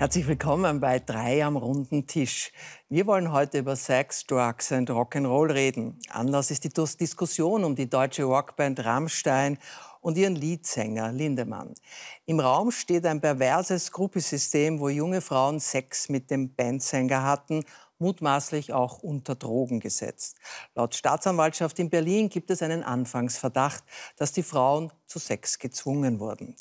Herzlich willkommen bei drei am runden Tisch. Wir wollen heute über Sex, Drugs und Rock'n'Roll reden. Anlass ist die Diskussion um die deutsche Rockband Rammstein und ihren Leadsänger Lindemann. Im Raum steht ein perverses Gruppensystem, wo junge Frauen Sex mit dem Bandsänger hatten, mutmaßlich auch unter Drogen gesetzt. Laut Staatsanwaltschaft in Berlin gibt es einen Anfangsverdacht, dass die Frauen zu Sex gezwungen wurden.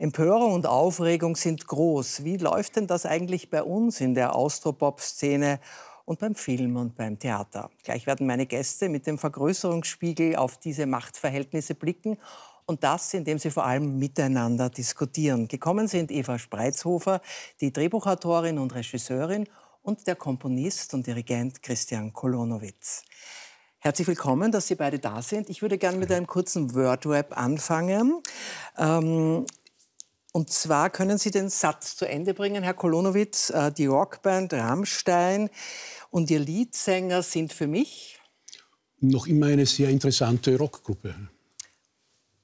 Empörung und Aufregung sind groß. Wie läuft denn das eigentlich bei uns in der Austropop-Szene und beim Film und beim Theater? Gleich werden meine Gäste mit dem Vergrößerungsspiegel auf diese Machtverhältnisse blicken und das, indem sie vor allem miteinander diskutieren. Gekommen sind Eva Spreizhofer, die Drehbuchautorin und Regisseurin, und der Komponist und Dirigent Christian Kolonowitz. Herzlich willkommen, dass Sie beide da sind. Ich würde gerne mit einem kurzen Word-Web anfangen. Ähm, und zwar können Sie den Satz zu Ende bringen, Herr Kolonowitz. Äh, die Rockband Rammstein und Ihr Leadsänger sind für mich noch immer eine sehr interessante Rockgruppe.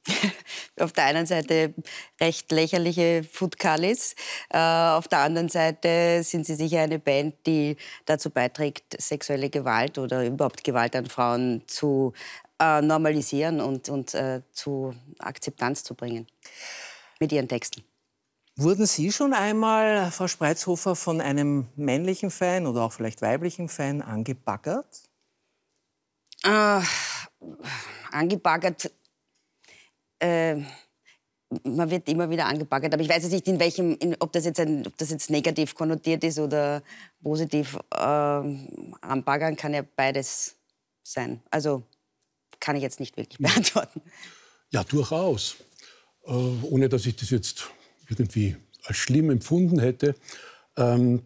auf der einen Seite recht lächerliche Food äh, auf der anderen Seite sind sie sicher eine Band, die dazu beiträgt, sexuelle Gewalt oder überhaupt Gewalt an Frauen zu äh, normalisieren und, und äh, zu Akzeptanz zu bringen mit Ihren Texten. Wurden Sie schon einmal, Frau Spreizhofer, von einem männlichen Fan oder auch vielleicht weiblichen Fan angebaggert? Äh, angebaggert. Äh, man wird immer wieder angebaggert, aber ich weiß jetzt nicht, in welchem, in, ob, das jetzt ein, ob das jetzt negativ konnotiert ist oder positiv. Äh, anbaggern kann ja beides sein. Also kann ich jetzt nicht wirklich beantworten. Ja, durchaus äh, ohne dass ich das jetzt irgendwie als schlimm empfunden hätte. Ähm,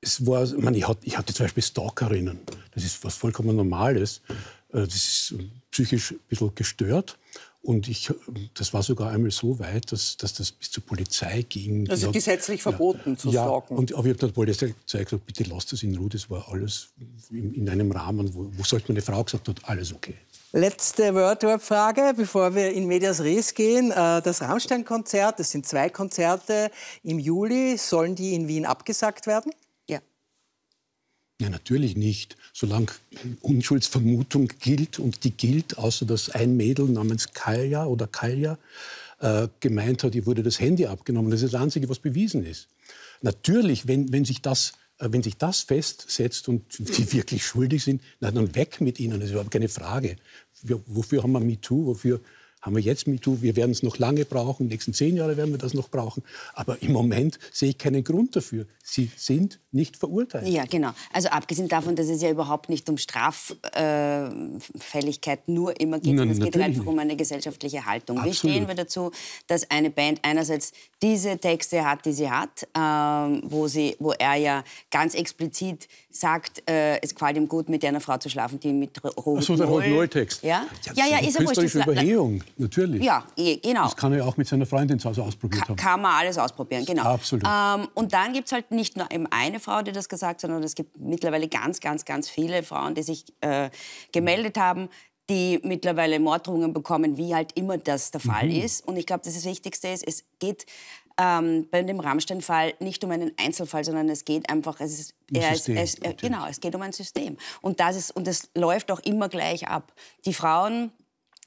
es war, ich, meine, ich, hatte, ich hatte zum Beispiel Stalkerinnen. Das ist was vollkommen Normales. Äh, das ist psychisch ein bisschen gestört. Und ich, das war sogar einmal so weit, dass, dass das bis zur Polizei ging. Also hat, gesetzlich verboten ja, zu stalken. und, aber ich habe der Polizei gesagt, bitte lasst das in Ruhe, das war alles in, in einem Rahmen, wo, wo solch meine Frau gesagt hat, alles okay. Letzte WordWork-Frage, bevor wir in Medias Res gehen. Äh, das Rammstein-Konzert, das sind zwei Konzerte im Juli. Sollen die in Wien abgesagt werden? Ja. Ja, natürlich nicht. Solange Unschuldsvermutung gilt und die gilt, außer dass ein Mädel namens Kaya oder Kaya äh, gemeint hat, ihr wurde das Handy abgenommen. Das ist das Einzige, was bewiesen ist. Natürlich, wenn, wenn sich das äh, wenn sich das festsetzt und die wirklich schuldig sind, na, dann weg mit ihnen. Das ist überhaupt keine Frage. Wofür haben wir MeToo? Wofür haben wir jetzt MeToo. Wir werden es noch lange brauchen. Die nächsten zehn Jahre werden wir das noch brauchen. Aber im Moment sehe ich keinen Grund dafür. Sie sind nicht verurteilt. Ja, genau. Also abgesehen davon, dass es ja überhaupt nicht um Straffälligkeit nur immer geht, sondern es geht einfach um eine gesellschaftliche Haltung. Absolut. Wie stehen wir dazu, dass eine Band einerseits diese Texte hat, die sie hat, ähm, wo, sie, wo er ja ganz explizit sagt, äh, es gefällt ihm gut, mit einer Frau zu schlafen, die mit roten Achso, so, der Rock'n'Roll-Text. Ja? ja, ja, ja ist ja wurscht. Das Überhehung, natürlich. Ja, eh, genau. Das kann er auch mit seiner Freundin zu Hause ausprobiert haben. Kann man alles ausprobieren, genau. Absolut. Ähm, und dann gibt es halt nicht nur eben eine Frau, die das gesagt hat, sondern es gibt mittlerweile ganz, ganz, ganz viele Frauen, die sich äh, gemeldet haben, die mittlerweile Morddrohungen bekommen, wie halt immer das der Fall mhm. ist. Und ich glaube, das, das Wichtigste ist, es geht ähm, bei dem Rammstein-Fall nicht um einen Einzelfall, sondern es geht einfach, es ist, ein er System, es, er, genau, es geht um ein System. Und das, ist, und das läuft auch immer gleich ab. Die Frauen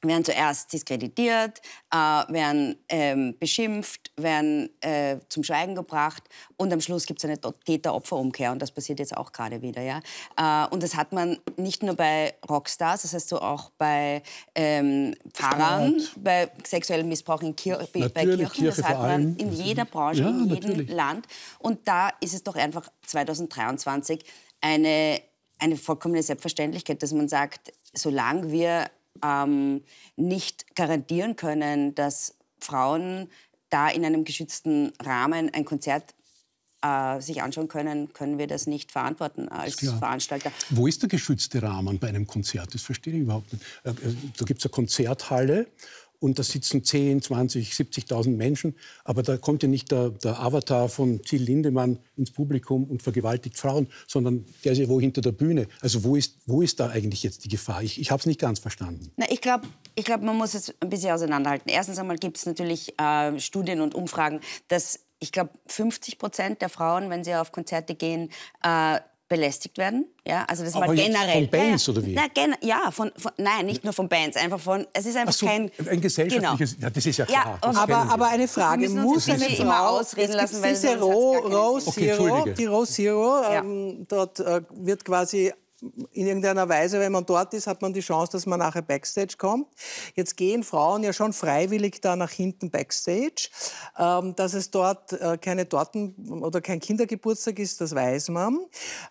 werden zuerst diskreditiert, äh, werden ähm, beschimpft, werden äh, zum Schweigen gebracht und am Schluss gibt es eine Täter-Opfer-Umkehr und das passiert jetzt auch gerade wieder. Ja? Äh, und das hat man nicht nur bei Rockstars, das heißt so auch bei ähm, Pfarrern, bei sexuellem Missbrauch in Kir natürlich, bei Kirchen, Kirche das hat man in jeder Branche, ja, in jedem natürlich. Land. Und da ist es doch einfach 2023 eine, eine vollkommene Selbstverständlichkeit, dass man sagt, solange wir ähm, nicht garantieren können, dass Frauen da in einem geschützten Rahmen ein Konzert äh, sich anschauen können, können wir das nicht verantworten als Klar. Veranstalter. Wo ist der geschützte Rahmen bei einem Konzert? Das verstehe ich überhaupt nicht. Äh, äh, da gibt es eine Konzerthalle und da sitzen 10, 20, 70.000 Menschen. Aber da kommt ja nicht der, der Avatar von Till Lindemann ins Publikum und vergewaltigt Frauen, sondern der ist ja wo hinter der Bühne. Also wo ist, wo ist da eigentlich jetzt die Gefahr? Ich, ich habe es nicht ganz verstanden. Na, ich glaube, ich glaub, man muss es ein bisschen auseinanderhalten. Erstens einmal gibt es natürlich äh, Studien und Umfragen, dass ich glaube, 50 Prozent der Frauen, wenn sie auf Konzerte gehen, äh, belästigt werden. Ja, also das Aber ah, mal generell. Von Bands ja, ja. oder wie? Na, gen ja, von, von, nein, nicht nur von Bands, einfach von. Es ist einfach so, kein. Ein gesellschaftliches. Genau. Ja, das ist ja klar. Ja, aber, aber eine Frage muss eine Frau immer ausreden lassen, weil diese Ro, Ro Zero, okay, die Ro Zero, ähm, dort äh, wird quasi in irgendeiner Weise, wenn man dort ist, hat man die Chance, dass man nachher Backstage kommt. Jetzt gehen Frauen ja schon freiwillig da nach hinten Backstage. Ähm, dass es dort äh, keine Torten oder kein Kindergeburtstag ist, das weiß man.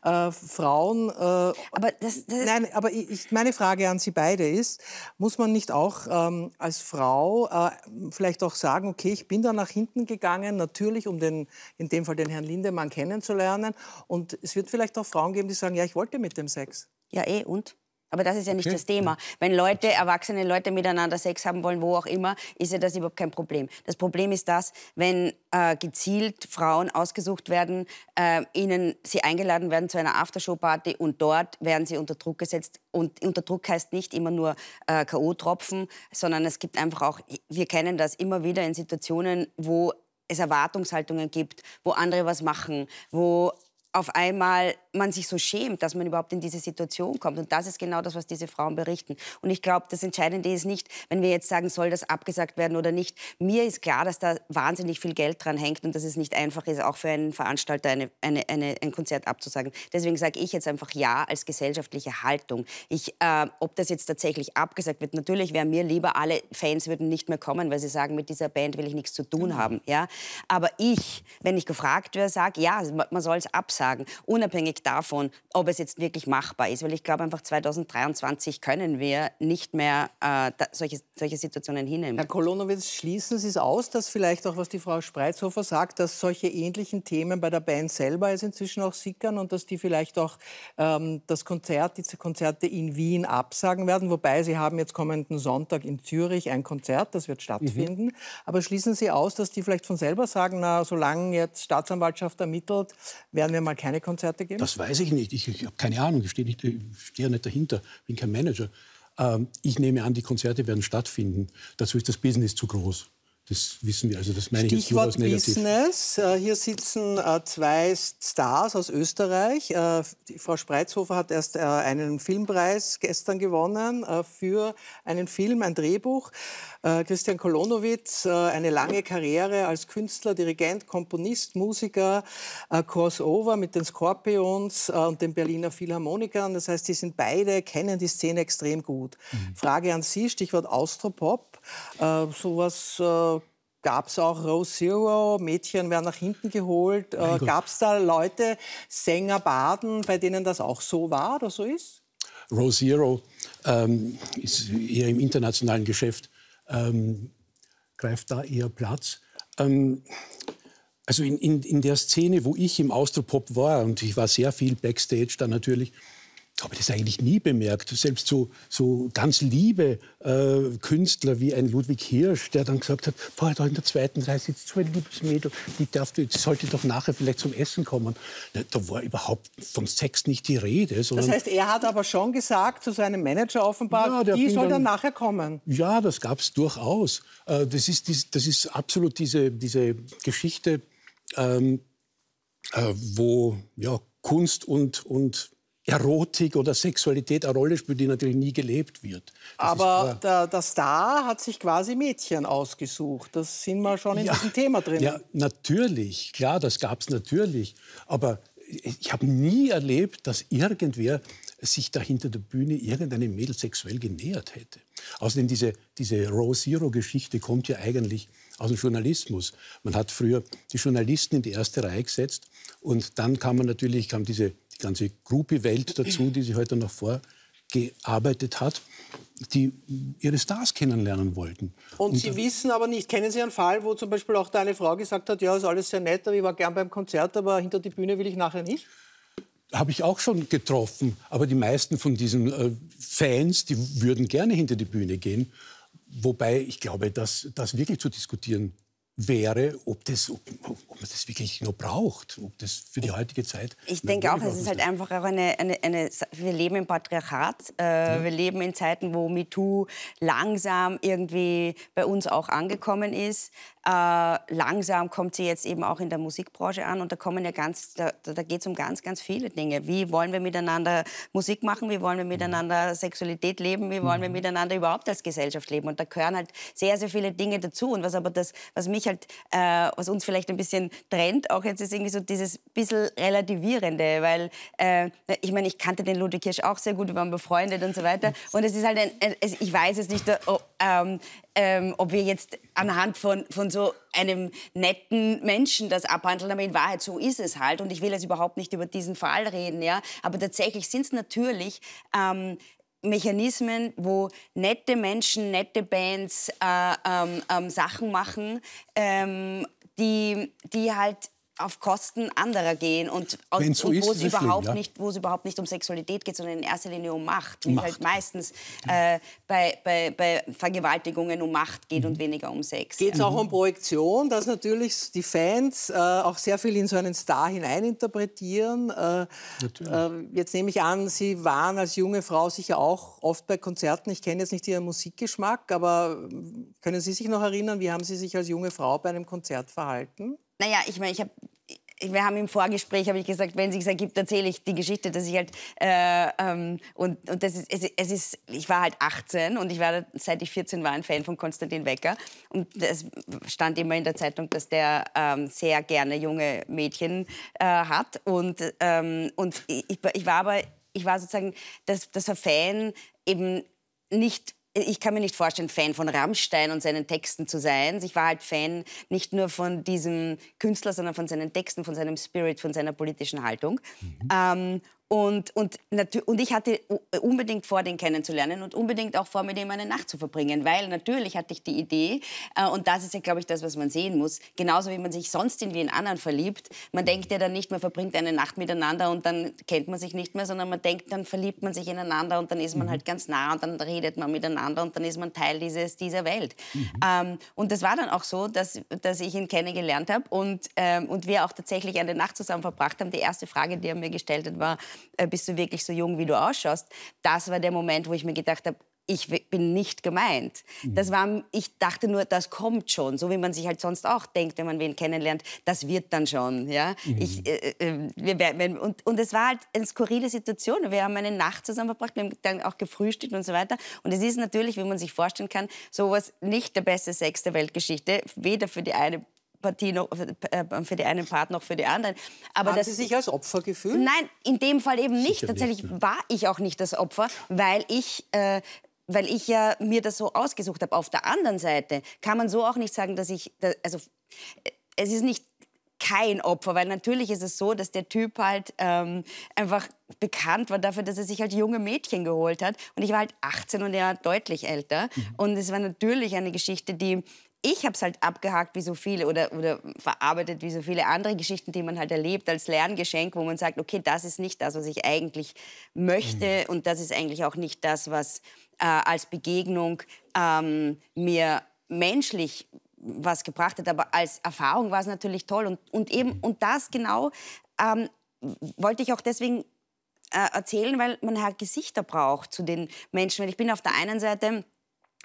Äh, Frauen. Äh, aber das, das nein, aber ich, meine Frage an Sie beide ist: Muss man nicht auch ähm, als Frau äh, vielleicht auch sagen, okay, ich bin da nach hinten gegangen, natürlich, um den, in dem Fall den Herrn Lindemann kennenzulernen. Und es wird vielleicht auch Frauen geben, die sagen, ja, ich wollte mit dem Sex Sex. Ja, eh, und? Aber das ist ja nicht okay. das Thema. Wenn Leute, erwachsene Leute miteinander Sex haben wollen, wo auch immer, ist ja das überhaupt kein Problem. Das Problem ist das, wenn äh, gezielt Frauen ausgesucht werden, äh, ihnen sie eingeladen werden zu einer Aftershow-Party und dort werden sie unter Druck gesetzt. Und unter Druck heißt nicht immer nur äh, K.O.-Tropfen, sondern es gibt einfach auch, wir kennen das immer wieder in Situationen, wo es Erwartungshaltungen gibt, wo andere was machen, wo auf einmal man sich so schämt, dass man überhaupt in diese Situation kommt. Und das ist genau das, was diese Frauen berichten. Und ich glaube, das Entscheidende ist nicht, wenn wir jetzt sagen, soll das abgesagt werden oder nicht. Mir ist klar, dass da wahnsinnig viel Geld dran hängt und dass es nicht einfach ist, auch für einen Veranstalter eine, eine, eine, ein Konzert abzusagen. Deswegen sage ich jetzt einfach Ja als gesellschaftliche Haltung. Ich, äh, ob das jetzt tatsächlich abgesagt wird, natürlich wäre mir lieber, alle Fans würden nicht mehr kommen, weil sie sagen, mit dieser Band will ich nichts zu tun mhm. haben. Ja? Aber ich, wenn ich gefragt wäre, sage, ja, man soll es absagen. Unabhängig davon, ob es jetzt wirklich machbar ist, weil ich glaube einfach 2023 können wir nicht mehr äh, da, solche, solche Situationen hinnehmen. Herr Kolonowitz, schließen Sie es aus, dass vielleicht auch, was die Frau Spreizhofer sagt, dass solche ähnlichen Themen bei der Band selber jetzt inzwischen auch sickern und dass die vielleicht auch ähm, das Konzert, die Konzerte in Wien absagen werden, wobei Sie haben jetzt kommenden Sonntag in Zürich ein Konzert, das wird stattfinden. Mhm. Aber schließen Sie aus, dass die vielleicht von selber sagen, na, solange jetzt Staatsanwaltschaft ermittelt, werden wir mal keine Konzerte geben? Das weiß ich nicht. Ich, ich habe keine Ahnung. Ich stehe steh ja nicht dahinter. Bin kein Manager. Ähm, ich nehme an, die Konzerte werden stattfinden. Dazu ist das Business zu groß. Das wissen wir, also das meine Stichwort ich jetzt Stichwort Business. Äh, hier sitzen äh, zwei Stars aus Österreich. Äh, Frau Spreizhofer hat erst einen Filmpreis gestern gewonnen für einen Film, ein Drehbuch. Christian Kolonowitz, eine lange Karriere als Künstler, Dirigent, Komponist, Musiker, Crossover mit den Scorpions und den Berliner Philharmonikern. Das heißt, die sind beide, kennen die Szene extrem gut. Mhm. Frage an Sie, Stichwort Austropop. Sowas gab es auch Rose Zero, Mädchen werden nach hinten geholt. Äh, gab es da Leute, Sänger, Baden, bei denen das auch so war oder so ist? Rose Zero ähm, ist eher im internationalen Geschäft, ähm, greift da eher Platz. Ähm, also in, in, in der Szene, wo ich im Austropop war, und ich war sehr viel Backstage da natürlich, habe das eigentlich nie bemerkt. Selbst so, so ganz liebe äh, Künstler wie ein Ludwig Hirsch, der dann gesagt hat, boah, da in der zweiten Reihe sitzt so ein liebes Mädel, die, darf, die sollte doch nachher vielleicht zum Essen kommen. Da war überhaupt von Sex nicht die Rede. das heißt, er hat aber schon gesagt zu seinem Manager offenbar, ja, die soll dann, dann, nachher kommen. Ja, das gab es durchaus. Äh, das, ist, das ist absolut diese, diese Geschichte, ähm, äh, wo ja, Kunst und, und Erotik oder Sexualität eine Rolle spielt, die natürlich nie gelebt wird. Das aber der, der, Star hat sich quasi Mädchen ausgesucht. Das sind wir schon in ja, diesem Thema drin. Ja, natürlich, klar, das gab es natürlich. Aber ich habe nie erlebt, dass irgendwer sich da hinter der Bühne irgendeinem Mädel sexuell genähert hätte. Außerdem diese, diese Row-Zero-Geschichte kommt ja eigentlich aus dem Journalismus. Man hat früher die Journalisten in die erste Reihe gesetzt und dann kam man natürlich, kam diese die ganze Groupie-Welt dazu, die sie heute noch vorgearbeitet hat, die ihre Stars kennenlernen wollten. Und, und Sie wissen aber nicht, kennen Sie einen Fall, wo zum Beispiel auch da eine Frau gesagt hat, ja, ist alles sehr nett, aber ich war gern beim Konzert, aber hinter die Bühne will ich nachher nicht? habe ich auch schon getroffen. Aber die meisten von diesen äh, Fans, die würden gerne hinter die Bühne gehen. Wobei ich glaube, dass das wirklich zu diskutieren wäre, ob, das, ob, ob, man das wirklich nur braucht, ob das für die heutige Zeit. Ich denke auch, es ist halt einfach auch eine, eine, eine wir leben im Patriarchat, äh, ja. wir leben in Zeiten, wo MeToo langsam irgendwie bei uns auch angekommen ist. Äh, langsam kommt sie jetzt eben auch in der Musikbranche an und da kommen ja ganz, da, da geht es um ganz, ganz viele Dinge. Wie wollen wir miteinander Musik machen? Wie wollen wir mhm. miteinander Sexualität leben? Wie wollen wir mhm. miteinander überhaupt als Gesellschaft leben? Und da gehören halt sehr, sehr viele Dinge dazu. Und was aber das, was mich ich halt, äh, was uns vielleicht ein bisschen trennt, auch jetzt ist irgendwie so dieses bisschen Relativierende, weil äh, ich meine, ich kannte den Ludwig Kirsch auch sehr gut, wir waren befreundet und so weiter. Und es ist halt ein, ein ich weiß es nicht, oh, ähm, ähm, ob wir jetzt anhand von, von so einem netten Menschen das abhandeln, aber in Wahrheit so ist es halt. Und ich will jetzt überhaupt nicht über diesen Fall reden, ja. Aber tatsächlich sind es natürlich ähm, Mechanismen, wo nette Menschen, nette Bands äh, ähm, ähm, Sachen machen, ähm, die, die halt auf Kosten anderer gehen und, und so wo, es überhaupt schlimm, ja? nicht, wo es überhaupt nicht um Sexualität geht, sondern in erster Linie um Macht, wie halt meistens äh, bei, bei, bei, Vergewaltigungen um Macht geht mhm. und weniger um Sex. Geht es auch mhm. um Projektion, dass natürlich die Fans äh, auch sehr viel in so einen Star hineininterpretieren. Äh, äh, jetzt nehme ich an, Sie waren als junge Frau sicher auch oft bei Konzerten. Ich kenne jetzt nicht Ihren Musikgeschmack, aber ähm, können Sie sich noch erinnern, wie haben Sie sich als junge Frau bei einem Konzert verhalten? Naja, ich meine, ich habe wir haben im Vorgespräch, habe ich gesagt, wenn es sich ergibt, erzähle ich die Geschichte, dass ich halt, äh, ähm, und, und das ist, es, es, ist, ich war halt 18 und ich war, seit ich 14 war, ein Fan von Konstantin Wecker und es stand immer in der Zeitung, dass der ähm, sehr gerne junge Mädchen äh, hat und, ähm, und ich, ich war aber, ich war sozusagen, dass, das war Fan eben nicht ich kann mir nicht vorstellen, Fan von Rammstein und seinen Texten zu sein. Ich war halt Fan nicht nur von diesem Künstler, sondern von seinen Texten, von seinem Spirit, von seiner politischen Haltung. Mhm. Ähm, und, und, und ich hatte äh, unbedingt vor, den kennenzulernen und unbedingt auch vor, mit ihm eine Nacht zu verbringen, weil natürlich hatte ich die Idee, äh, und das ist ja, glaube ich, das, was man sehen muss, genauso wie man sich sonst in wen anderen verliebt, man denkt ja dann nicht, man verbringt eine Nacht miteinander und dann kennt man sich nicht mehr, sondern man denkt, dann verliebt man sich ineinander und dann ist man mhm. halt ganz nah und dann redet man miteinander und dann ist man Teil dieses, dieser Welt. Mhm. Ähm, und das war dann auch so, dass, dass ich ihn kennengelernt habe und, ähm, und wir auch tatsächlich eine Nacht zusammen verbracht haben. Die erste Frage, die er mir gestellt hat, war, äh, bist du wirklich so jung, wie du ausschaust. Das war der Moment, wo ich mir gedacht habe, ich bin nicht gemeint. Mhm. Das war, ich dachte nur, das kommt schon, so wie man sich halt sonst auch denkt, wenn man wen kennenlernt, das wird dann schon. Ja? Mhm. Ich, äh, äh ähm, wir, und, und es war halt eine skurrile Situation. Wir haben eine Nacht zusammen verbracht, wir haben dann auch gefrühstückt und so weiter. Und es ist natürlich, wie man sich vorstellen kann, sowas nicht der beste Sex der Weltgeschichte, weder für die eine Partie noch, äh, für die einen Part noch für die anderen. Aber Haben das, Sie sich als Opfer gefühlt? Nein, in dem Fall eben nicht. Sicher Tatsächlich ne? war ich auch nicht das Opfer, weil ich äh, weil ich ja mir das so ausgesucht habe. Auf der anderen Seite kann man so auch nicht sagen, dass ich, also äh, es ist nicht kein Opfer, weil natürlich ist es so, dass der Typ halt ähm, einfach bekannt war dafür, dass er sich halt junge Mädchen geholt hat. Und ich war halt 18 und er deutlich älter. Mhm. Und es war natürlich eine Geschichte, die ich habe es halt abgehakt wie so viele oder, oder verarbeitet wie so viele andere Geschichten, die man halt erlebt als Lerngeschenk, wo man sagt, okay, das ist nicht das, was ich eigentlich möchte mhm. und das ist eigentlich auch nicht das, was äh, als Begegnung ähm, mir menschlich was gebracht hat, aber als Erfahrung war es natürlich toll und, und eben mhm. und das genau ähm, wollte ich auch deswegen äh, erzählen, weil man halt Gesichter braucht zu den Menschen. Weil ich bin auf der einen Seite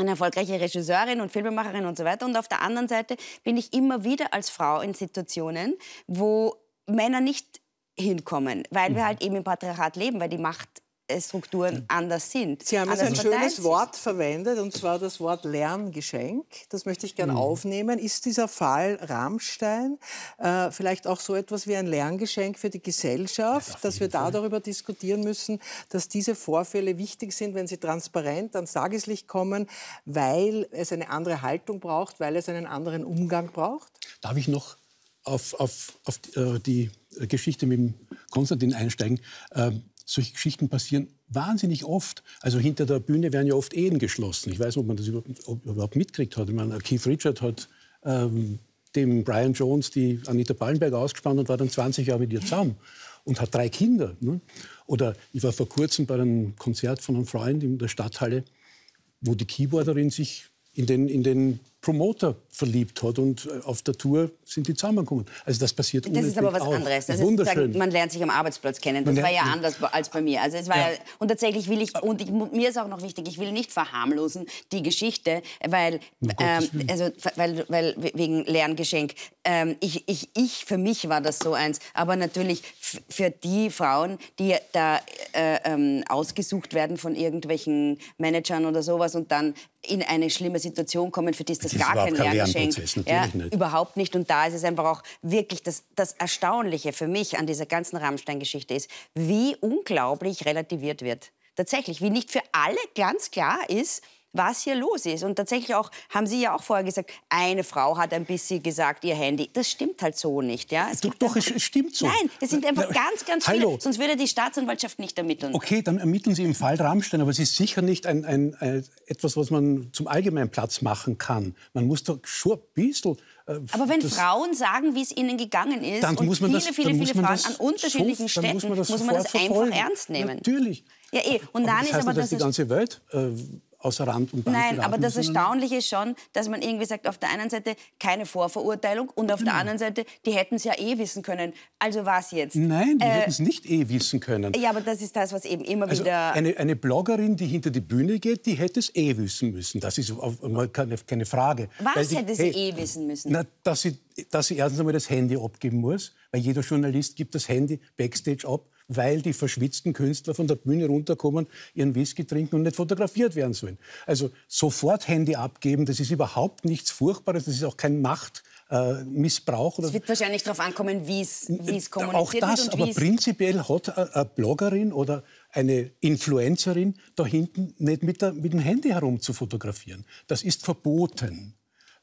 eine erfolgreiche Regisseurin und Filmemacherin und so weiter. Und auf der anderen Seite bin ich immer wieder als Frau in Situationen, wo Männer nicht hinkommen, weil wir mhm. halt eben im Patriarchat leben, weil die Macht äh, Strukturen mhm. anders sind. Sie haben jetzt ein schönes Wort verwendet, und zwar das Wort Lerngeschenk. Das möchte ich gerne mhm. aufnehmen. Ist dieser Fall Rammstein äh, vielleicht auch so etwas wie ein Lerngeschenk für die Gesellschaft, ja, dass wir da darüber diskutieren müssen, dass diese Vorfälle wichtig sind, wenn sie transparent ans Tageslicht kommen, weil es eine andere Haltung braucht, weil es einen anderen Umgang braucht? Darf ich noch auf, auf, auf äh, die Geschichte mit Konstantin einsteigen? Ähm, solche Geschichten passieren wahnsinnig oft. Also hinter der Bühne werden ja oft Ehen geschlossen. Ich weiß nicht, ob man das überhaupt mitkriegt hat. Ich meine, Keith Richard hat ähm, dem Brian Jones die Anita Ballenberg ausgespannt und war dann 20 Jahre mit ihr zusammen und hat drei Kinder. Ne? Oder ich war vor kurzem bei einem Konzert von einem Freund in der Stadthalle, wo die Keyboarderin sich in den, in den Promoter verliebt hat und äh, auf der Tour sind die zusammengekommen. Also das passiert Das ist aber was auch. anderes. Das Wunderschön. Ist, man lernt sich am Arbeitsplatz kennen. Das war ja anders als bei mir. Also es war ja. Ja, und tatsächlich will ich und ich, mir ist auch noch wichtig, ich will nicht verharmlosen die Geschichte, weil ähm, also weil, weil wegen Lerngeschenk. Ähm, ich, ich, ich für mich war das so eins, aber natürlich für die Frauen, die da äh, ähm, ausgesucht werden von irgendwelchen Managern oder sowas und dann in eine schlimme Situation kommen, für die ist das gar kein, Lehrgeschenk. Lerngeschenk. Ja, nicht. Überhaupt nicht. Und da ist es einfach auch wirklich das, das Erstaunliche für mich an dieser ganzen Rammstein-Geschichte ist, wie unglaublich relativiert wird. Tatsächlich, wie nicht für alle ganz klar ist, was hier los ist. Und tatsächlich auch, haben Sie ja auch vorher gesagt, eine Frau hat ein bisschen gesagt, ihr Handy. Das stimmt halt so nicht. Ja? Es doch, doch es stimmt so. Nein, es sind einfach ganz, ganz viele. Hallo. Sonst würde die Staatsanwaltschaft nicht ermitteln. Okay, dann ermitteln Sie im Fall Rammstein, aber es ist sicher nicht ein, ein, ein etwas, was man zum Allgemeinplatz machen kann. Man muss doch schon ein bisschen äh, aber wenn Frauen sagen, wie es ihnen gegangen ist, und viele, das, viele, viele Frauen an unterschiedlichen so, Städten, muss man das, muss man das einfach ernst nehmen. Natürlich. Ja, eh. Und dann das heißt ist aber dass das die ganze Welt äh, außer Rand und Band Nein, aber das Erstaunliche ist schon, dass man irgendwie sagt, auf der einen Seite keine Vorverurteilung und auf genau. der anderen Seite, die hätten es ja eh wissen können. Also was jetzt? Nein, die äh, hätten es nicht eh wissen können. Ja, aber das ist das, was eben immer also wieder... Eine, eine Bloggerin, die hinter die Bühne geht, die hätte es eh wissen müssen. Das ist auf, keine, keine Frage. Was die, hätte sie hey, eh wissen müssen? Na, dass, sie, dass sie erstens einmal das Handy abgeben muss, weil jeder Journalist gibt das Handy backstage ab weil die verschwitzten Künstler von der Bühne runterkommen, ihren Whisky trinken und nicht fotografiert werden sollen. Also sofort Handy abgeben, das ist überhaupt nichts Furchtbares, das ist auch kein Macht. Äh, Missbrauch. Es wird wahrscheinlich darauf ankommen, wie es äh, kommuniziert wird. Auch das, wird und aber prinzipiell hat eine Bloggerin oder eine Influencerin da hinten nicht mit, der, mit, dem Handy herum zu fotografieren. Das ist verboten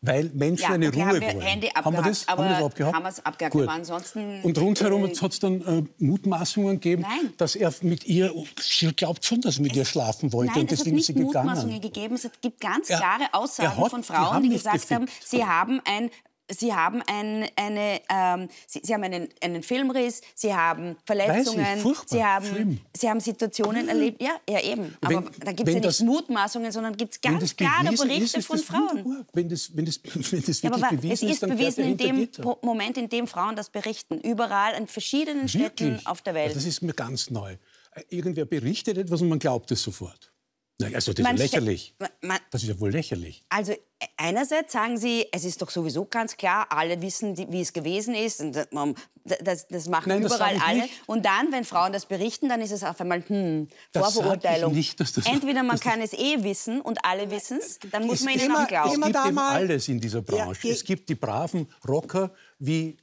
weil Menschen ja, eine Ruhe haben wollen. Handy haben wir das, haben wir das abgehakt? Haben wir es abgehakt, Gut. aber ansonsten... Und rundherum hat es dann äh, Mutmaßungen gegeben, nein. dass er mit ihr, sie glaubt schon, dass er mit es, ihr schlafen wollte nein, und deswegen ist sie gegangen. es hat nicht Mutmaßungen gegeben, es gibt ganz klare Aussagen ja, hat, von Frauen, die, die gesagt gefickt. haben, sie haben ein Sie haben, ein, eine, ähm, sie, sie, haben einen, einen Filmriss, Sie haben Verletzungen, ich, Sie, haben, sie haben Situationen erlebt. Ja, ja eben. Aber wenn, da gibt es ja nicht das, Mutmaßungen, sondern gibt es ganz klare Berichte ist, von Frauen. Wenn das, wenn das, wenn das wirklich ja, aber bewiesen es ist, bewiesen in dem Moment, in dem Frauen das berichten. Überall an verschiedenen wirklich? Städten auf der Welt. Also das ist mir ganz neu. Äh, irgendwer berichtet etwas und man glaubt es sofort. Na, also das ist lächerlich. Man, das ist ja wohl lächerlich. Also e- einerseits sagen Sie, es ist doch sowieso ganz klar, alle wissen, wie es gewesen ist. Und man, das, das machen Nein, überall das alle. Nicht. Und dann, wenn Frauen das berichten, dann ist es auf einmal, hm, das Vorverurteilung. Nicht, das Entweder man kann es eh wissen und alle wissen es, dann muss man ihnen immer, auch glauben. Es gibt eben alles in dieser Branche. Ja, es gibt die braven Rocker wie...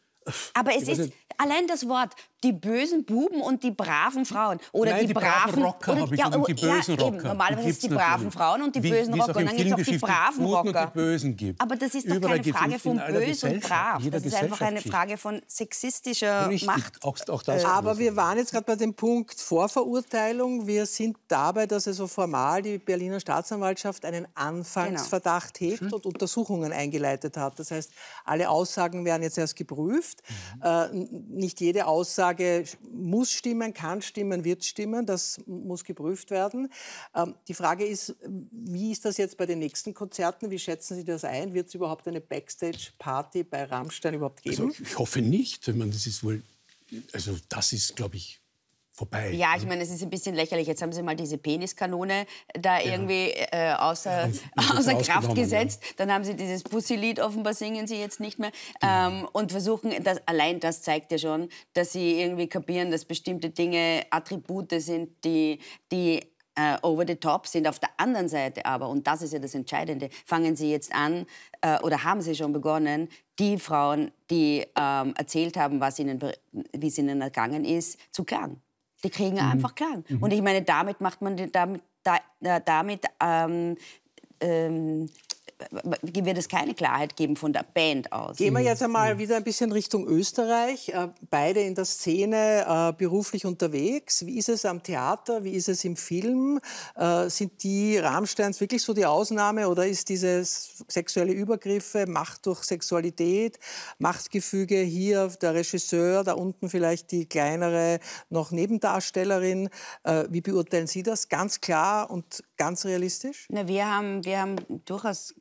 Aber es ist, allein das Wort die bösen Buben und die braven Frauen. Oder Nein, die, die, braven, braven Rocker oder, ja, und die oh, bösen ja, Rocker. Eben, normalerweise die, die braven Frauen und die wie, bösen Rocker. Und dann gibt es auch die braven Rocker. Und Die Bösen gibt. Aber das ist doch Überall keine Frage von bös und brav. Das ist einfach eine Frage von sexistischer Richtig. Macht. Auch, auch das äh, Aber wir waren jetzt gerade bei dem Punkt Vorverurteilung. Wir sind dabei, dass also formal die Berliner Staatsanwaltschaft einen Anfangsverdacht genau. hebt mhm. und Untersuchungen eingeleitet hat. Das heißt, alle Aussagen werden jetzt erst geprüft. Mhm. Äh, nicht jede Aussage Frage muss stimmen, kann stimmen, wird stimmen, das muss geprüft werden. Ähm, die Frage ist, wie ist das jetzt bei den nächsten Konzerten? Wie schätzen Sie das ein? Wird es überhaupt eine Backstage-Party bei Rammstein überhaupt geben? Also ich hoffe nicht. Ich meine, das ist wohl, also das ist, glaube ich, vorbei. Ja, ich also meine, es ist ein bisschen lächerlich. Jetzt haben sie mal diese Peniskanone da ja. irgendwie äh, außer, außer Kraft gesetzt. Ja. Dann haben sie dieses Pussy-Lied, offenbar singen sie jetzt nicht mehr. Ähm, und versuchen, das, allein das zeigt ja schon, dass sie irgendwie kapieren, dass bestimmte Dinge Attribute sind, die, die Uh, over the top sind. Auf der anderen Seite aber, und das ist ja das Entscheidende, fangen sie jetzt an uh, oder haben sie schon begonnen, die Frauen, die uh, erzählt haben, was ihnen, wie es ihnen ergangen ist, zu klagen. Die kriegen mhm. einfach Klagen. Mhm. Und ich meine, damit macht man, damit, äh, damit ähm, ähm, wird es keine Klarheit geben von der Band aus. Gehen wir mhm. jetzt einmal mhm. wieder ein bisschen Richtung Österreich. Äh, beide in der Szene äh, beruflich unterwegs. Wie ist es am Theater? Wie ist es im Film? Äh, sind die Rahmsteins wirklich so die Ausnahme oder ist diese sexuelle Übergriffe, Macht durch Sexualität, Machtgefüge hier der Regisseur, da unten vielleicht die kleinere noch Nebendarstellerin? Wie beurteilen Sie das? Ganz klar und ganz realistisch? Na, wir haben, wir haben durchaus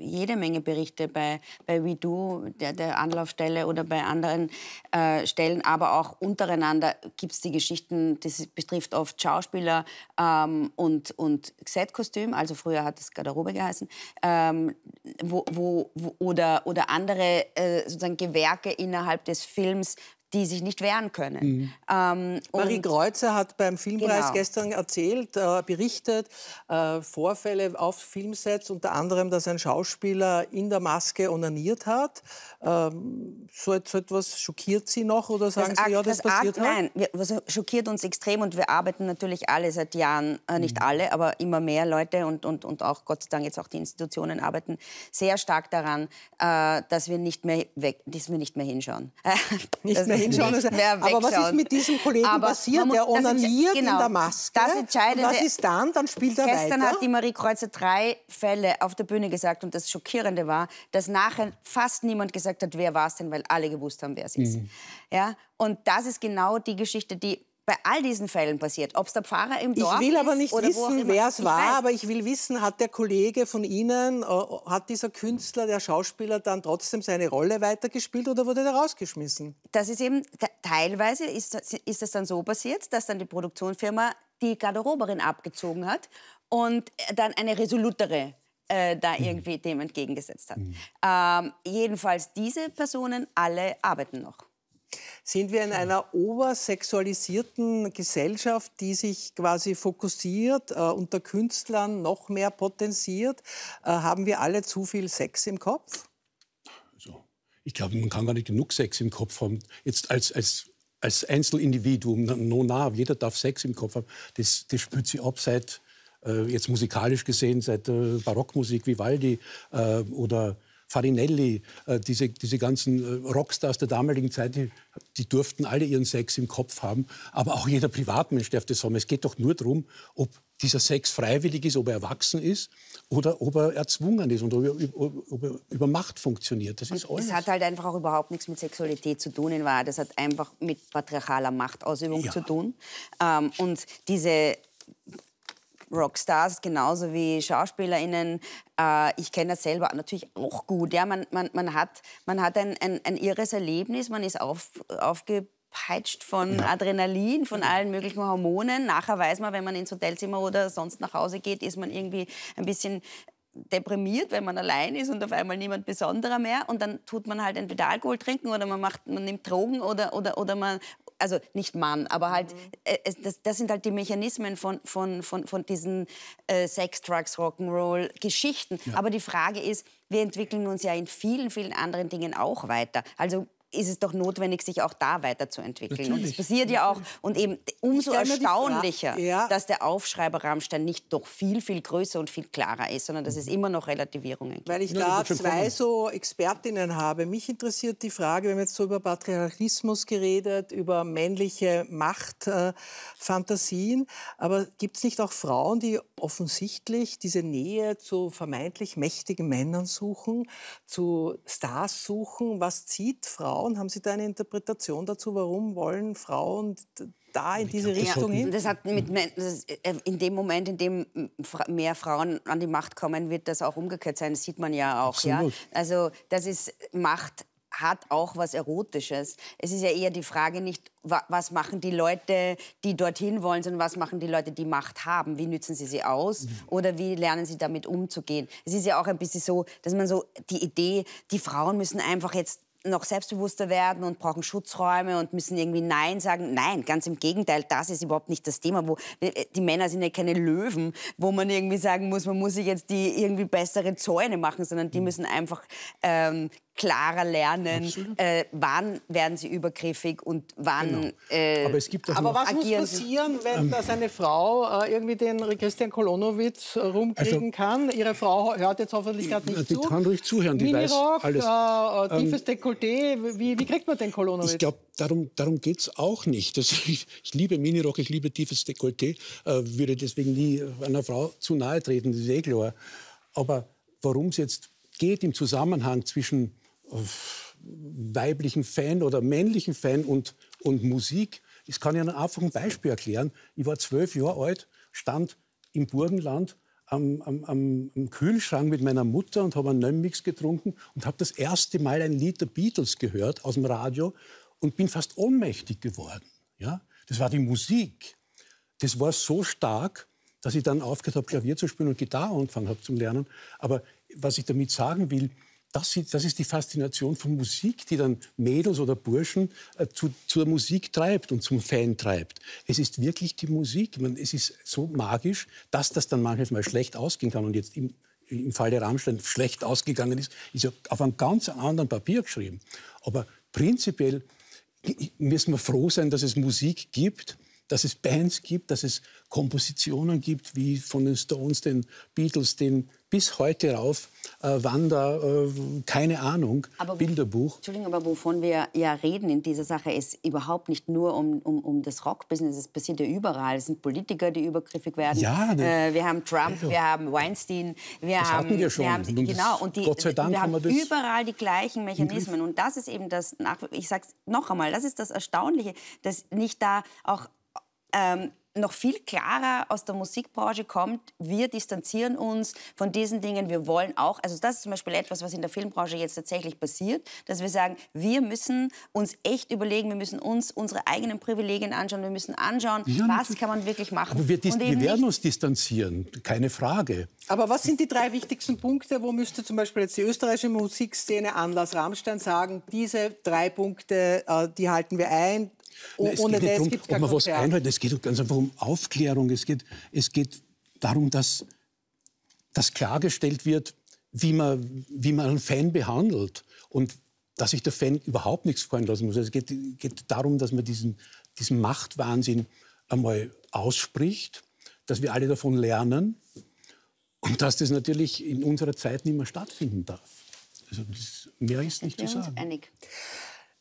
jede Menge Berichte bei, bei WeDo, der, der Anlaufstelle oder bei anderen äh, Stellen, aber auch untereinander gibt es die Geschichten, das betrifft oft Schauspieler ähm, und, und set also früher hat es Garderobe geheißen, ähm, wo, wo, wo, oder, oder andere äh, sozusagen Gewerke innerhalb des Films, die sich nicht wehren können. Mhm. Ähm, Marie Kreuzer hat beim Filmpreis genau. gestern erzählt, äh, berichtet, äh, Vorfälle auf Filmsets, unter anderem, dass ein Schauspieler in der Maske onaniert hat. Ähm, so, so, etwas schockiert Sie noch oder sagen das Sie, ja, das, das passiert Akt, Nein, wir, also schockiert uns extrem und wir arbeiten natürlich alle seit Jahren, äh, mhm. nicht mhm. alle, aber immer mehr Leute und, und, und auch Gott sei Dank jetzt auch die Institutionen arbeiten sehr stark daran, äh, dass wir nicht mehr weg, dass wir nicht mehr hinschauen. Nicht mehr hinschauen. Also, aber was ist mit diesem Kollegen aber passiert? Muss, der onaniert genau, in der Maske. Das Entscheidende. Und was ist dann? Dann spielt er gestern weiter. Gestern hat die Marie Kreuzer drei Fälle auf der Bühne gesagt und das Schockierende war, dass nachher fast niemand gesagt hat, wer war es denn, weil alle gewusst haben, wer es ist. Mhm. Ja? Und das ist genau die Geschichte, die bei all diesen Fällen passiert, ob es der Pfarrer im Dorf ist. Ich will aber nicht wissen, wer es war, weiß. aber ich will wissen, hat der Kollege von Ihnen, äh, hat dieser Künstler, der Schauspieler dann trotzdem seine Rolle weitergespielt oder wurde der rausgeschmissen? Das ist eben, teilweise ist, ist das dann so passiert, dass dann die Produktionsfirma die Garderoberin abgezogen hat und äh, dann eine resolutere äh, da mhm. irgendwie dem entgegengesetzt hat. Mhm. Ähm, jedenfalls diese Personen alle arbeiten noch. Sind wir in hm. einer obersexualisierten Gesellschaft, die sich quasi fokussiert, äh, unter Künstlern noch mehr potenziert? Äh, haben wir alle zu viel Sex im Kopf? Also, ich glaube, man kann gar nicht genug Sex im Kopf haben. Jetzt als, als als Einzelindividuum, no nav, jeder darf Sex im Kopf haben, das, das spürt sich ab seit, äh, jetzt musikalisch gesehen, seit äh, Barockmusik, Vivaldi äh, oder Farinelli, äh, diese, diese ganzen äh, Rockstars der damaligen Zeit, die, die durften alle ihren Sex im Kopf haben. Aber auch jeder Privatmensch darf das haben. Es geht doch nur darum, ob dieser Sex freiwillig ist, ob er erwachsen ist oder ob er erzwungen ist und ob er, ob er über Macht funktioniert. Das ist alles. Das hat halt einfach auch überhaupt nichts mit Sexualität zu tun in Wahrheit. Das hat einfach mit patriarchaler Machtausübung ja. zu tun. Ähm, und diese Rockstars genauso wie SchauspielerInnen. Äh, ich kenne das selber natürlich auch gut. Ja? Man, man, man hat, man hat ein, ein, ein irres Erlebnis, man ist auf, aufge von ja. Adrenalin, von allen möglichen Hormonen. Nachher weiß man, wenn man ins Hotelzimmer oder sonst nach Hause geht, ist man irgendwie ein bisschen deprimiert, wenn man allein ist und auf einmal niemand Besonderer mehr und dann tut man halt entweder Alkohol trinken oder man macht, man nimmt Drogen oder oder oder man also nicht Mann, aber halt, mhm. äh, das, das, sind halt die Mechanismen von, von, von, von diesen äh, Sex, Drugs, Rock'n'Roll Geschichten. Ja. Aber die Frage ist, wir entwickeln uns ja in vielen, vielen anderen Dingen auch weiter. Also ist es doch notwendig, sich auch da weiterzuentwickeln. Natürlich. Und es passiert ja auch. Und eben umso erstaunlicher, ja. dass der Aufschreiber Rammstein nicht doch viel, viel größer und viel klarer ist, sondern dass es mhm. immer noch Relativierungen gibt. Weil ich da zwei so Expertinnen habe. Mich interessiert die Frage, wir haben jetzt so über Patriarchismus geredet, über männliche Machtfantasien. Äh, Aber gibt es nicht auch Frauen, die offensichtlich diese Nähe zu vermeintlich mächtigen Männern suchen, zu Stars suchen? Was zieht Frauen? Frauen? Haben Sie da eine Interpretation dazu? Warum wollen Frauen da in diese glaub, Richtung hin? Das hat mit, äh, äh, in dem Moment, in dem mehr Frauen an die Macht kommen, wird das auch umgekehrt sein. Das sieht man ja auch. Ja? Also das ist Macht hat auch was Erotisches. Es ist ja eher die Frage nicht, was machen die Leute, die dorthin wollen, sondern was machen die Leute, die Macht haben? Wie nützen sie sie aus mhm. oder wie lernen sie damit umzugehen? Es ist ja auch ein bisschen so, dass man so die Idee, die Frauen müssen einfach jetzt noch selbstbewusster werden und brauchen Schutzräume und müssen irgendwie Nein sagen. Nein, ganz im Gegenteil, das ist überhaupt nicht das Thema. Wo, äh, die Männer sind ja keine Löwen, wo man irgendwie sagen muss, man muss sich jetzt die irgendwie bessere Zäune machen, sondern die mhm. müssen einfach ähm, klarer lernen, äh, wann werden sie übergriffig und wann genau. äh, Aber, es gibt das aber was muss passieren, wenn ähm. dass eine Frau äh, irgendwie den Christian Kolonowitz äh, rumkriegen also, kann? Ihre Frau hört jetzt hoffentlich gerade nicht die zu. Die kann ruhig zuhören, die Minirock, weiß alles. Äh, äh, ähm, tiefes Dekolleté, wie, wie, kriegt man den Kolonowitz? Ich glaube, darum, darum geht es auch nicht. Das, also, ich, ich, liebe Minirock, ich liebe tiefes Dekolleté, würde deswegen nie einer Frau zu nahe treten, das ist eh klar. Aber warum es jetzt geht im Zusammenhang zwischen weiblichen Fan oder männlichen Fan und, und Musik. Das kann Ihnen einem einfachen Beispiel erklären. Ich war zwölf Jahre alt, stand im Burgenland am, am, am Kühlschrank mit meiner Mutter und habe einen Nömmix getrunken und habe das erste Mal ein Lied der Beatles gehört aus dem Radio und bin fast ohnmächtig geworden. Ja? Das war die Musik. Das war so stark, dass ich dann aufgehört habe, Klavier zu spielen und Gitarre angefangen habe zu lernen. Aber was ich damit sagen will, das ist, das ist die Faszination von Musik, die dann Mädels oder Burschen äh, zu, zur Musik treibt und zum Fan treibt. Es ist wirklich die Musik. Man, es ist so magisch, dass das dann manchmal schlecht ausgehen kann. Und jetzt im, im Fall der Rammstein schlecht ausgegangen ist, ist ja auf einem ganz anderen Papier geschrieben. Aber prinzipiell müssen wir froh sein, dass es Musik gibt, dass es Bands gibt, dass es Kompositionen gibt, wie von den Stones, den Beatles, den bis heute rauf, äh, wann da, äh, keine Ahnung, aber, Bilderbuch. Entschuldigung, aber wovon wir ja reden in dieser Sache, ist überhaupt nicht nur um, um, um das Rock-Business, es passiert ja überall. Es sind Politiker, die übergriffig werden. Ja, ne, äh, wir haben Trump, ja. wir haben Weinstein, wir das haben... Hatten wir schon. Wir haben, und genau, und die, Gott sei Dank wir haben, haben wir das überall die gleichen Mechanismen. Und das ist eben das, ich sage es noch einmal, das ist das Erstaunliche, dass nicht da auch... Ähm, noch viel klarer aus der Musikbranche kommt, wir distanzieren uns von diesen Dingen, wir wollen auch, also das ist zum Beispiel etwas, was in der Filmbranche jetzt tatsächlich passiert, dass wir sagen, wir müssen uns echt überlegen, wir müssen uns unsere eigenen Privilegien anschauen, wir müssen anschauen, ja, was kann man wirklich machen. Aber wir, wir werden uns distanzieren, keine Frage. Aber was sind die drei wichtigsten Punkte, wo müsste zum Beispiel jetzt die österreichische Musikszene Anlass Rammstein sagen, diese drei Punkte, äh, die halten wir ein, Oh, es ohne geht nicht darum, gibt's ob was einhält. Es geht ganz einfach um Aufklärung. Es geht, es geht darum, dass, dass klargestellt wird, wie man, wie man einen Fan behandelt und dass sich der Fan überhaupt nichts freuen lassen muss. Also es geht, geht darum, dass man diesen, diesen Machtwahnsinn einmal ausspricht, dass wir alle davon lernen und dass das natürlich in unserer Zeit nicht mehr stattfinden darf. Also das, mehr ist nicht wir zu sagen. Einig.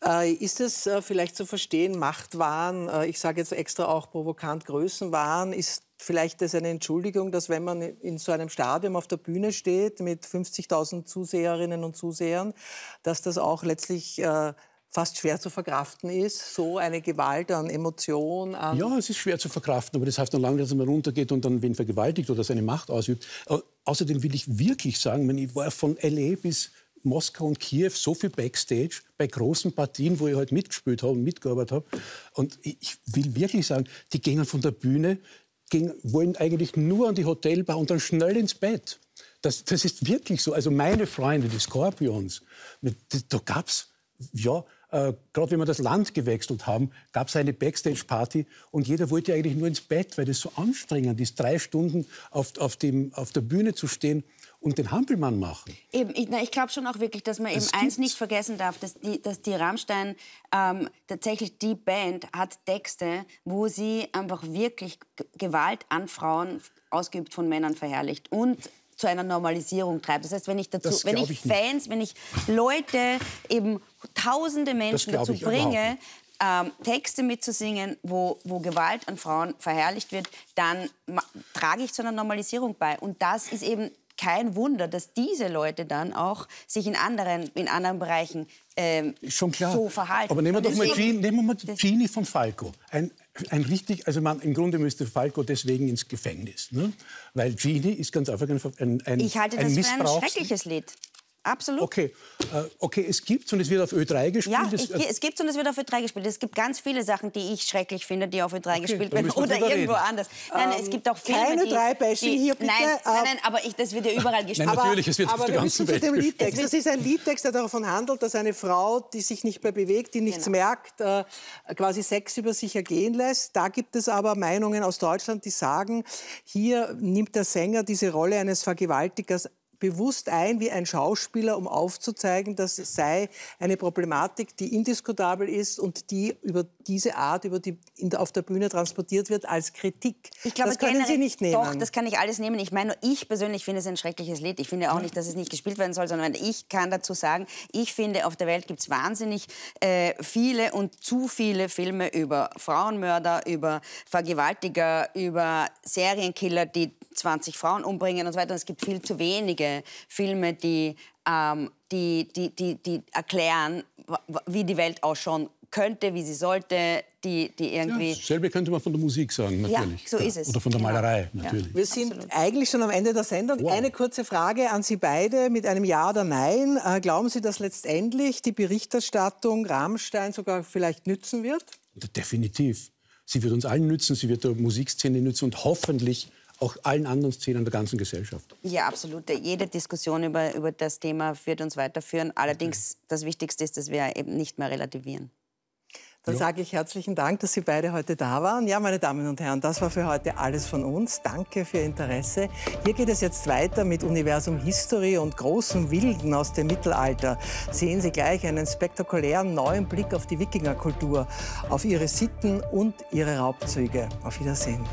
Äh, ist es äh, vielleicht zu verstehen, Machtwahn, äh, ich sage jetzt extra auch provokant Größenwahn, ist vielleicht das eine Entschuldigung, dass wenn man in so einem Stadium auf der Bühne steht mit 50.000 Zuseherinnen und Zusehern, dass das auch letztlich fast schwer zu verkraften ist, so eine Gewalt an Emotion. An ja, es ist schwer zu verkraften, aber das heißt noch lange, dass man runtergeht und dann wen vergewaltigt oder seine Macht ausübt. Außerdem will ich wirklich sagen, ich war von L.A. bis Moskau und Kiew so viel Backstage bei großen Partien, wo ich halt mitgespielt habe und mitgearbeitet habe. Und ich will wirklich sagen, die gingen von der Bühne, gingen, wollen eigentlich nur an die Hotelbar und dann schnell ins Bett. Das, das ist wirklich so. Also meine Freunde, die Scorpions, da gab es, ja, äh, Gerade wenn wir das Land gewechselt haben, gab es eine Backstage-Party und jeder wollte eigentlich nur ins Bett, weil das so anstrengend ist, drei Stunden auf, auf, dem, auf der Bühne zu stehen und den Hampelmann machen. Eben, ich, ich glaube schon auch wirklich, dass man das eben eins nicht vergessen darf, dass die, dass die Rammstein ähm, tatsächlich die Band hat Texte, wo sie einfach wirklich Gewalt an Frauen ausgeübt von Männern verherrlicht und zu einer Normalisierung treibt. Das heißt, wenn ich dazu, wenn ich, ich Fans, nicht. wenn ich Leute, eben tausende Menschen dazu bringe, ähm, Texte mitzusingen, wo, wo Gewalt an Frauen verherrlicht wird, dann trage ich zu einer Normalisierung bei. Und das ist eben kein Wunder, dass diese Leute dann auch sich in anderen, in anderen Bereichen ähm, Schon klar. so verhalten. Aber nehmen wir doch mal, Genie, nehmen wir mal Genie von Falco. Ein, ein richtig, also man, im Grunde müsste Falco deswegen ins Gefängnis, ne? weil Genie ist ganz einfach ein, ein, ich halte das für ein schreckliches Lied. Absolut. Okay, äh, okay, es gibt und es wird auf Ö3 gespielt. Ja, ich, es äh gibt und es wird auf Ö3 gespielt. Es gibt ganz viele Sachen, die ich schrecklich finde, die auf Ö3 okay, gespielt werden oder irgendwo reden. anders. Nein, ähm, es gibt auch viele. keine drei Beispiele hier bitte. Nein, nein, nein, aber ich, das wird ja überall gespielt. Nein, natürlich, es wird aber auf der ganzen Welt dem Liedtext. Das ist ein Liedtext, der davon handelt, dass eine Frau, die sich nicht mehr bewegt, die nichts genau. merkt, äh, quasi Sex über sich ergehen lässt. Da gibt es aber Meinungen aus Deutschland, die sagen, hier nimmt der Sänger diese Rolle eines Vergewaltigers bewusst ein wie ein Schauspieler, um aufzuzeigen, dass sei eine Problematik, die indiskutabel ist und die über diese Art, über die in, auf der Bühne transportiert wird, als Kritik. Ich glaube, das können generell, Sie nicht nehmen. Doch, das kann ich alles nehmen. Ich meine, ich persönlich finde es ein schreckliches Lied. Ich finde auch nicht, dass es nicht gespielt werden soll, sondern ich kann dazu sagen, ich finde, auf der Welt gibt es wahnsinnig äh, viele und zu viele Filme über Frauenmörder, über Vergewaltiger, über Serienkiller, die 20 Frauen umbringen und so weiter. Und es gibt viel zu wenige Filme, die, ähm, die, die, die, die erklären, wie die Welt ausschauen könnte, wie sie sollte, die, die irgendwie. Ja, dasselbe könnte man von der Musik sagen, natürlich. Ja, so ist es. Oder von der genau. Malerei, natürlich. Ja, wir sind Absolut. eigentlich schon am Ende der Sendung. Wow. Eine kurze Frage an Sie beide mit einem Ja oder Nein. Äh, glauben Sie, dass letztendlich die Berichterstattung Rammstein sogar vielleicht nützen wird? Definitiv. Sie wird uns allen nützen, sie wird der Musikszene nützen und hoffentlich auch allen anderen Szenen der ganzen Gesellschaft. Ja, absolut. Jede Diskussion über, über das Thema wird uns weiterführen. Allerdings, das Wichtigste ist, dass wir eben nicht mehr relativieren. Dann sage ich herzlichen Dank, dass Sie beide heute da waren. Ja, meine Damen und Herren, das war für heute alles von uns. Danke für Ihr Interesse. Hier geht es jetzt weiter mit Universum History und großen Wilden aus dem Mittelalter. Sehen Sie gleich einen spektakulären neuen Blick auf die Wikingerkultur, auf ihre Sitten und ihre Raubzüge. Auf Wiedersehen.